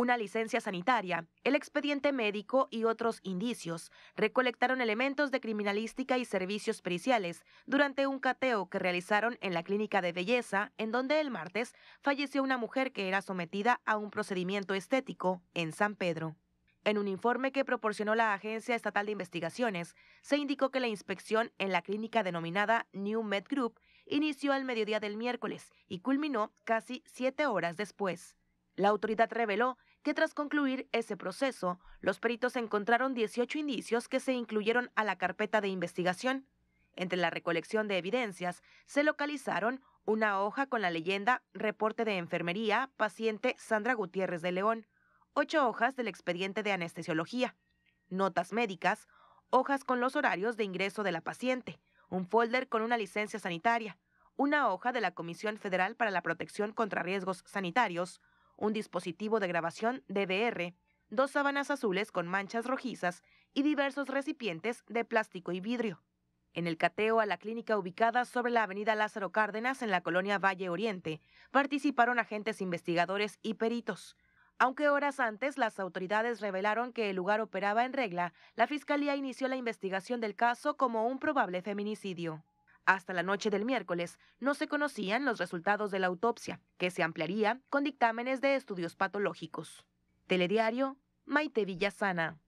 una licencia sanitaria, el expediente médico y otros indicios. Recolectaron elementos de criminalística y servicios periciales durante un cateo que realizaron en la clínica de belleza, en donde el martes falleció una mujer que era sometida a un procedimiento estético en San Pedro. En un informe que proporcionó la Agencia Estatal de Investigaciones, se indicó que la inspección en la clínica denominada New Med Group inició al mediodía del miércoles y culminó casi siete horas después. La autoridad reveló que tras concluir ese proceso, los peritos encontraron 18 indicios que se incluyeron a la carpeta de investigación. Entre la recolección de evidencias se localizaron una hoja con la leyenda Reporte de Enfermería, paciente Sandra Gutiérrez de León, ocho hojas del expediente de anestesiología, notas médicas, hojas con los horarios de ingreso de la paciente, un folder con una licencia sanitaria, una hoja de la Comisión Federal para la Protección contra Riesgos Sanitarios, un dispositivo de grabación DVR, dos sábanas azules con manchas rojizas y diversos recipientes de plástico y vidrio. En el cateo a la clínica ubicada sobre la avenida Lázaro Cárdenas en la colonia Valle Oriente, participaron agentes investigadores y peritos. Aunque horas antes las autoridades revelaron que el lugar operaba en regla, la Fiscalía inició la investigación del caso como un probable feminicidio. Hasta la noche del miércoles no se conocían los resultados de la autopsia, que se ampliaría con dictámenes de estudios patológicos. Telediario, Maite Villasana.